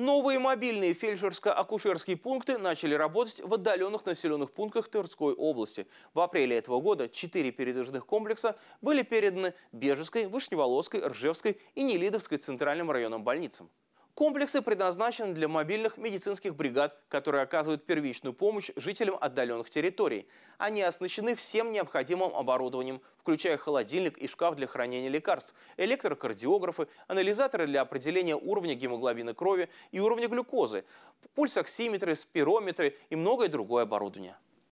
Новые мобильные фельдшерско-акушерские пункты начали работать в отдаленных населенных пунктах Тверской области. В апреле этого года четыре передвижных комплекса были переданы Бежевской, Вышневолодской, Ржевской и Нелидовской центральным районам больницам. Комплексы предназначены для мобильных медицинских бригад, которые оказывают первичную помощь жителям отдаленных территорий. Они оснащены всем необходимым оборудованием, включая холодильник и шкаф для хранения лекарств, электрокардиографы, анализаторы для определения уровня гемоглобина крови и уровня глюкозы, пульсоксиметры, спирометры и многое другое оборудование.